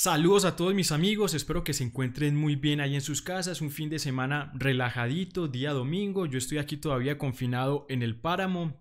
Saludos a todos mis amigos, espero que se encuentren muy bien ahí en sus casas, un fin de semana relajadito, día domingo, yo estoy aquí todavía confinado en el páramo.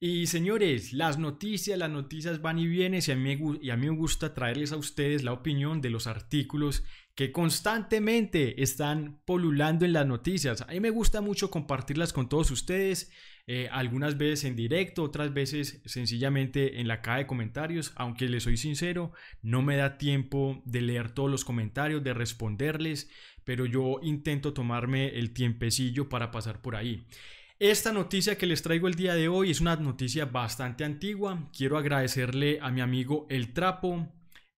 Y señores, las noticias, las noticias van y vienen y a, mí, y a mí me gusta traerles a ustedes la opinión de los artículos que constantemente están polulando en las noticias. A mí me gusta mucho compartirlas con todos ustedes, eh, algunas veces en directo, otras veces sencillamente en la caja de comentarios, aunque les soy sincero, no me da tiempo de leer todos los comentarios, de responderles, pero yo intento tomarme el tiempecillo para pasar por ahí. Esta noticia que les traigo el día de hoy es una noticia bastante antigua. Quiero agradecerle a mi amigo El Trapo,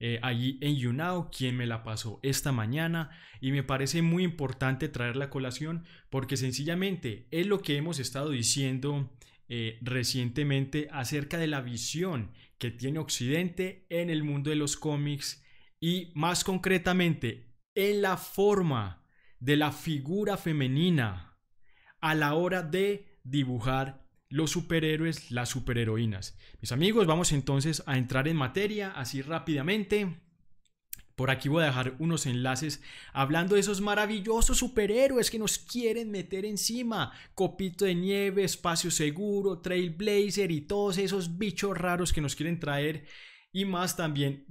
eh, allí en YouNow, quien me la pasó esta mañana y me parece muy importante traer la colación porque sencillamente es lo que hemos estado diciendo eh, recientemente acerca de la visión que tiene Occidente en el mundo de los cómics y más concretamente en la forma de la figura femenina a la hora de dibujar los superhéroes, las superheroínas. Mis amigos, vamos entonces a entrar en materia así rápidamente. Por aquí voy a dejar unos enlaces hablando de esos maravillosos superhéroes que nos quieren meter encima. Copito de nieve, espacio seguro, Trailblazer y todos esos bichos raros que nos quieren traer. Y más también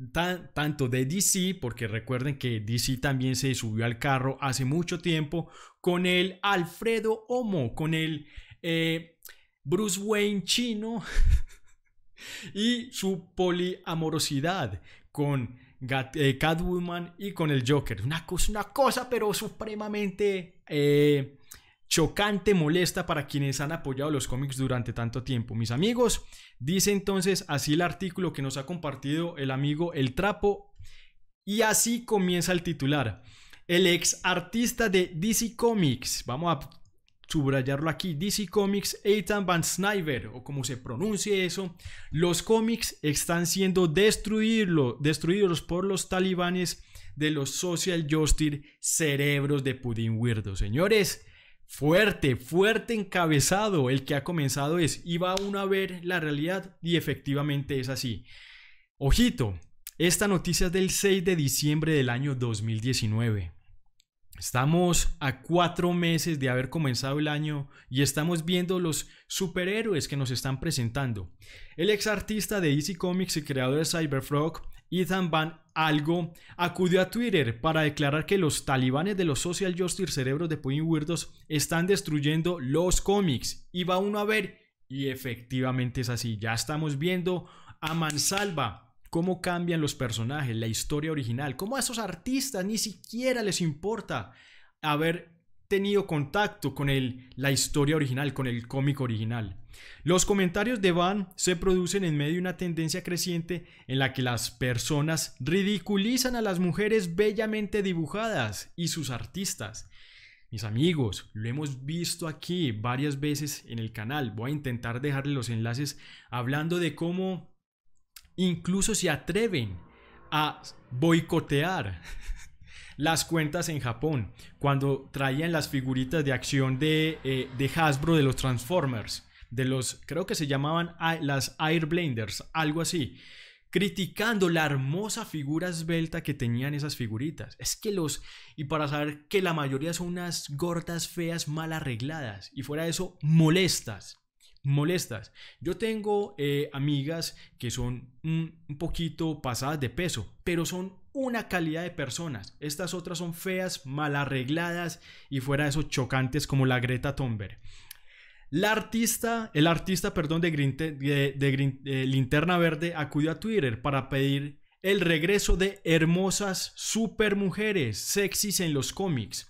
tanto de DC, porque recuerden que DC también se subió al carro hace mucho tiempo con el Alfredo Homo, con el... Eh, Bruce Wayne chino y su poliamorosidad con eh, Catwoman y con el Joker. Una cosa, cosa pero supremamente eh, chocante, molesta para quienes han apoyado los cómics durante tanto tiempo. Mis amigos, dice entonces así el artículo que nos ha compartido el amigo El Trapo y así comienza el titular. El ex artista de DC Comics, vamos a subrayarlo aquí, DC Comics, Ethan Van Snyder, o como se pronuncie eso, los cómics están siendo destruidos por los talibanes de los social justice cerebros de Pudding Weirdo. Señores, fuerte, fuerte encabezado el que ha comenzado es, iba uno a ver la realidad y efectivamente es así. Ojito, esta noticia es del 6 de diciembre del año 2019. Estamos a cuatro meses de haber comenzado el año y estamos viendo los superhéroes que nos están presentando. El ex artista de Easy Comics y creador de Cyberfrog, Ethan Van Algo, acudió a Twitter para declarar que los talibanes de los Social Justice Cerebros de pudding Weirdos están destruyendo los cómics. Y va uno a ver, y efectivamente es así. Ya estamos viendo a Mansalva cómo cambian los personajes, la historia original, cómo a esos artistas ni siquiera les importa haber tenido contacto con el, la historia original, con el cómic original. Los comentarios de Van se producen en medio de una tendencia creciente en la que las personas ridiculizan a las mujeres bellamente dibujadas y sus artistas. Mis amigos, lo hemos visto aquí varias veces en el canal. Voy a intentar dejarle los enlaces hablando de cómo incluso se atreven a boicotear las cuentas en Japón cuando traían las figuritas de acción de, eh, Hasbro de los Transformers, de los, creo que se llamaban las Blenders, algo así, criticando la hermosa figura esbelta que tenían esas figuritas. Es que los, y para saber que la mayoría son unas gordas feas mal arregladas y fuera de eso molestas molestas. Yo tengo eh, amigas que son un, poquito pasadas de peso, pero son una calidad de personas. Estas otras son feas, mal arregladas y fuera de eso chocantes como la Greta Thunberg. La artista, el artista, perdón, de, de, eh, Linterna Verde acudió a Twitter para pedir el regreso de hermosas super mujeres, sexys en los cómics.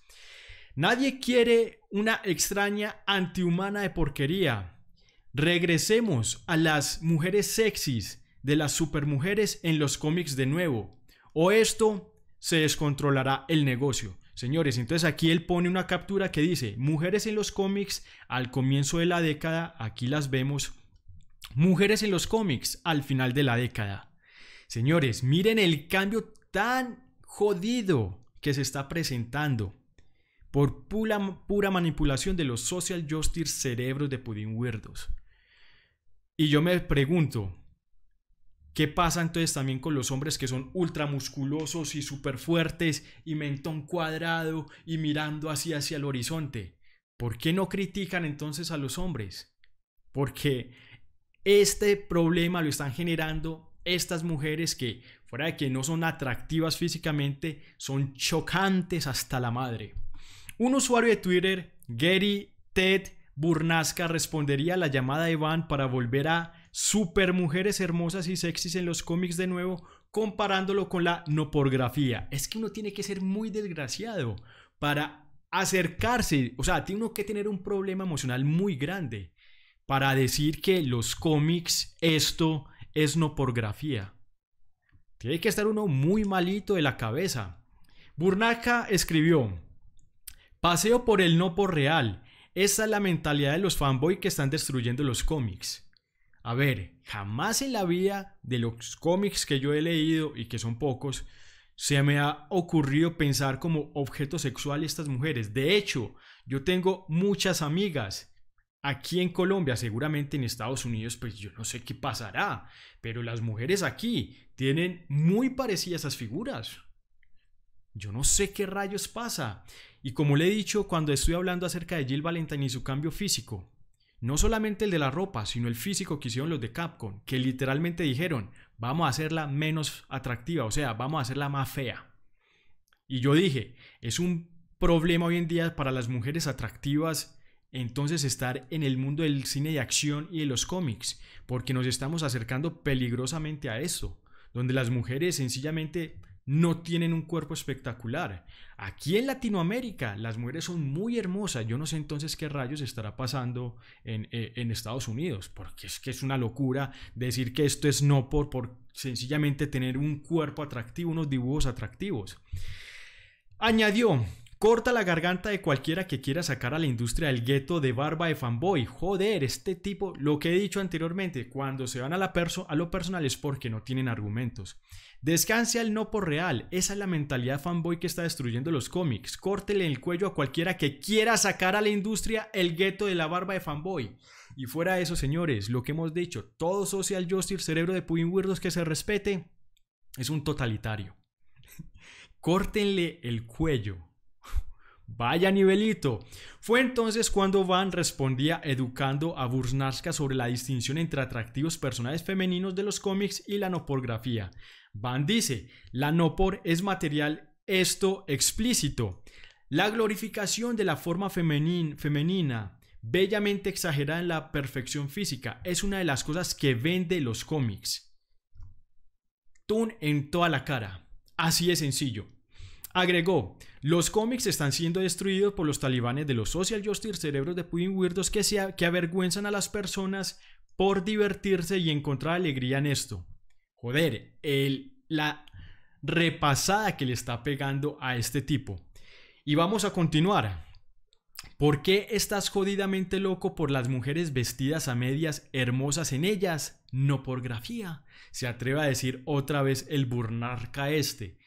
Nadie quiere una extraña antihumana de porquería. Regresemos a las mujeres sexys de las supermujeres en los cómics de nuevo. O esto se descontrolará el negocio. Señores, entonces aquí él pone una captura que dice, mujeres en los cómics al comienzo de la década, aquí las vemos, mujeres en los cómics al final de la década. Señores, miren el cambio tan jodido que se está presentando por pura, manipulación de los social justice cerebros de pudín weirdos. Y yo me pregunto, ¿qué pasa entonces también con los hombres que son ultramusculosos y súper fuertes y mentón cuadrado y mirando así hacia el horizonte? ¿Por qué no critican entonces a los hombres? Porque este problema lo están generando estas mujeres que, fuera de que no son atractivas físicamente, son chocantes hasta la madre. Un usuario de Twitter, Gary Ted Burnasca respondería a la llamada de Van para volver a super mujeres hermosas y sexys en los cómics de nuevo, comparándolo con la no noporgrafía. Es que uno tiene que ser muy desgraciado para acercarse, o sea, tiene uno que tener un problema emocional muy grande para decir que los cómics, esto es noporgrafía. Tiene que estar uno muy malito de la cabeza. Burnaka escribió, Paseo por el no por real, esa es la mentalidad de los fanboys que están destruyendo los cómics. A ver, jamás en la vida de los cómics que yo he leído y que son pocos, se me ha ocurrido pensar como objeto sexual estas mujeres. De hecho, yo tengo muchas amigas aquí en Colombia, seguramente en Estados Unidos, pues yo no sé qué pasará, pero las mujeres aquí tienen muy parecidas esas figuras. Yo no sé qué rayos pasa. Y como le he dicho cuando estoy hablando acerca de Jill Valentine y su cambio físico, no solamente el de la ropa, sino el físico que hicieron los de Capcom, que literalmente dijeron, vamos a hacerla menos atractiva, o sea, vamos a hacerla más fea. Y yo dije, es un problema hoy en día para las mujeres atractivas entonces estar en el mundo del cine de acción y de los cómics, porque nos estamos acercando peligrosamente a eso, donde las mujeres sencillamente no tienen un cuerpo espectacular. Aquí en Latinoamérica las mujeres son muy hermosas. Yo no sé entonces qué rayos estará pasando eh, en, Estados Unidos, porque es que es una locura decir que esto es no por, por sencillamente tener un cuerpo atractivo, unos dibujos atractivos. Añadió, Corta la garganta de cualquiera que quiera sacar a la industria el gueto de barba de fanboy. Joder, este tipo, lo que he dicho anteriormente, cuando se van a, la a lo personal es porque no tienen argumentos. Descanse el no por real, esa es la mentalidad fanboy que está destruyendo los cómics. Córtele el cuello a cualquiera que quiera sacar a la industria el gueto de la barba de fanboy. Y fuera de eso, señores, lo que hemos dicho, todo social justice, cerebro de pudding Weirdos que se respete, es un totalitario. Córtenle el cuello Vaya nivelito. Fue entonces cuando Van respondía educando a Bursnarska sobre la distinción entre atractivos personajes femeninos de los cómics y la noporgrafía. Van dice, la nopor es material esto explícito. La glorificación de la forma femenina, bellamente exagerada en la perfección física, es una de las cosas que vende los cómics. Tun en toda la cara. Así de sencillo. Agregó, los cómics están siendo destruidos por los talibanes de los social justice cerebros de pudding weirdos que, que avergüenzan a las personas por divertirse y encontrar alegría en esto. Joder, el, la repasada que le está pegando a este tipo. Y vamos a continuar. ¿Por qué estás jodidamente loco por las mujeres vestidas a medias, hermosas en ellas? No por grafía. Se atreve a decir otra vez el burnarca este.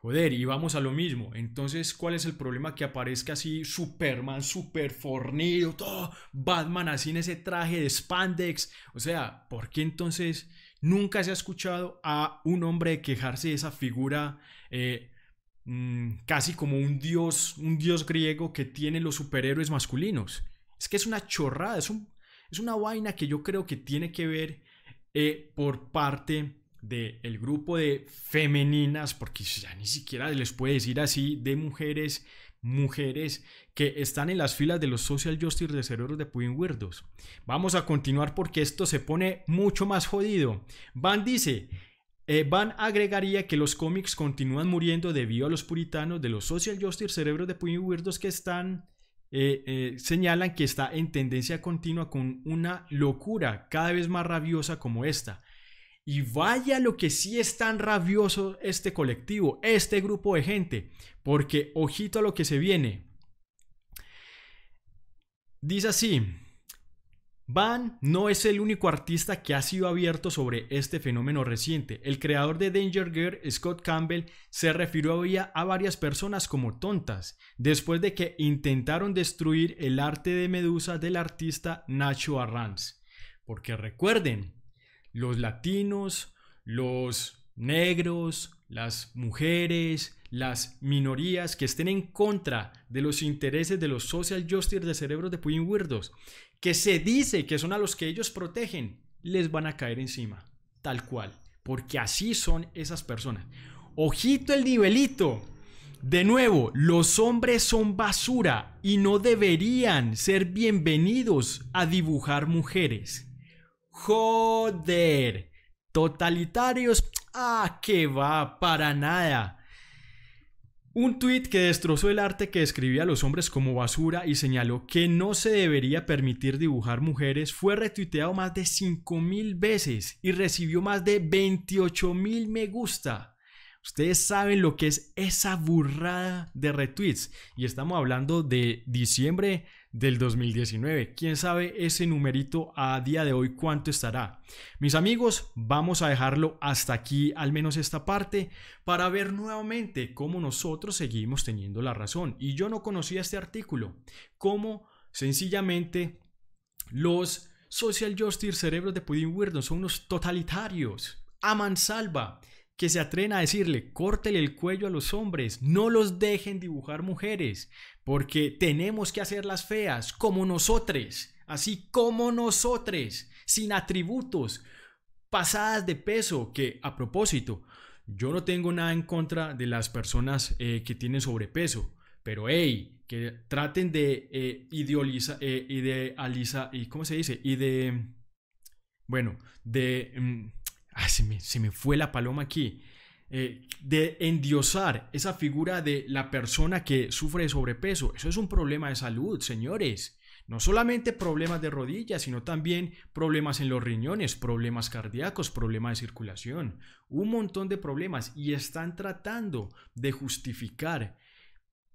Joder, y vamos a lo mismo. Entonces, ¿cuál es el problema que aparezca así Superman, super fornido, todo Batman así en ese traje de spandex? O sea, ¿por qué entonces nunca se ha escuchado a un hombre quejarse de esa figura eh, mm, casi como un dios, un dios griego que tiene los superhéroes masculinos? Es que es una chorrada, es, una vaina que yo creo que tiene que ver eh, por parte del grupo de femeninas, porque ya ni siquiera les puede decir así, de mujeres, mujeres que están en las filas de los social justice de cerebros de pudding Weirdos. Vamos a continuar porque esto se pone mucho más jodido. Van dice, eh, Van agregaría que los cómics continúan muriendo debido a los puritanos de los social justice cerebros de Pudin Weirdos que están... Eh, eh, señalan que está en tendencia continua con una locura cada vez más rabiosa como esta. Y vaya lo que sí es tan rabioso este colectivo, este grupo de gente, porque ojito a lo que se viene. Dice así, Van no es el único artista que ha sido abierto sobre este fenómeno reciente. El creador de Danger Girl, Scott Campbell, se refirió a varias personas como tontas, después de que intentaron destruir el arte de Medusa del artista Nacho Arranz. Porque recuerden, los latinos, los negros, las mujeres, las minorías que estén en contra de los intereses de los social justice de cerebros de Puyin Weirdos, que se dice que son a los que ellos protegen, les van a caer encima, tal cual, porque así son esas personas. Ojito el nivelito. De nuevo, los hombres son basura y no deberían ser bienvenidos a dibujar mujeres. Joder. Totalitarios. Ah, que va, para nada. Un tweet que destrozó el arte que describía a los hombres como basura y señaló que no se debería permitir dibujar mujeres fue retuiteado más de 5.000 veces y recibió más de 28.000 me gusta. Ustedes saben lo que es esa burrada de retweets y estamos hablando de diciembre del 2019. ¿Quién sabe ese numerito a día de hoy cuánto estará? Mis amigos, vamos a dejarlo hasta aquí, al menos esta parte, para ver nuevamente cómo nosotros seguimos teniendo la razón. Y yo no conocía este artículo, cómo sencillamente los social justice cerebros de Pudding Weirdo son unos totalitarios aman salva que se atrena a decirle, córtele el cuello a los hombres, no los dejen dibujar mujeres, porque tenemos que hacerlas feas, como nosotres, así como nosotres, sin atributos, pasadas de peso, que a propósito, yo no tengo nada en contra de las personas eh, que tienen sobrepeso, pero hey, que traten de eh, eh idealiza, ¿cómo se dice? Y de, bueno, de... Mm, se, me, fue la paloma aquí, eh, de endiosar esa figura de la persona que sufre de sobrepeso. Eso es un problema de salud, señores. No solamente problemas de rodillas, sino también problemas en los riñones, problemas cardíacos, problemas de circulación, un montón de problemas y están tratando de justificar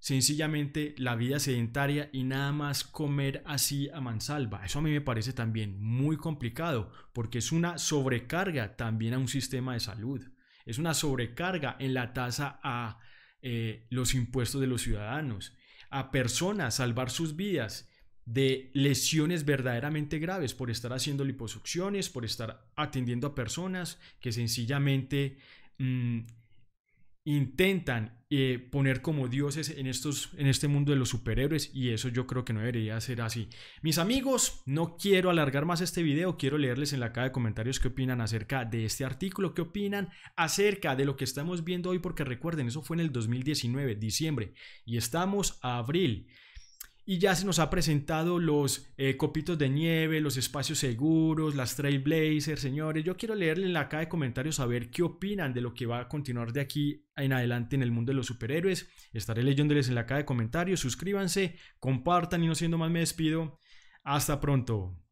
sencillamente la vida sedentaria y nada más comer así a mansalva. Eso a mí me parece también muy complicado porque es una sobrecarga también a un sistema de salud. Es una sobrecarga en la tasa a eh, los impuestos de los ciudadanos, a personas salvar sus vidas de lesiones verdaderamente graves por estar haciendo liposucciones, por estar atendiendo a personas que sencillamente... Mm, intentan eh, poner como dioses en, estos, en este mundo de los superhéroes y eso yo creo que no debería ser así. Mis amigos, no quiero alargar más este video, quiero leerles en la caja de comentarios qué opinan acerca de este artículo, qué opinan acerca de lo que estamos viendo hoy, porque recuerden, eso fue en el 2019, diciembre, y estamos a abril. Y ya se nos ha presentado los eh, copitos de nieve, los espacios seguros, las trailblazers, señores. Yo quiero leerle en la caja de comentarios a ver qué opinan de lo que va a continuar de aquí en adelante en el mundo de los superhéroes. Estaré leyéndoles en la caja de comentarios. Suscríbanse, compartan y no siendo más me despido. Hasta pronto.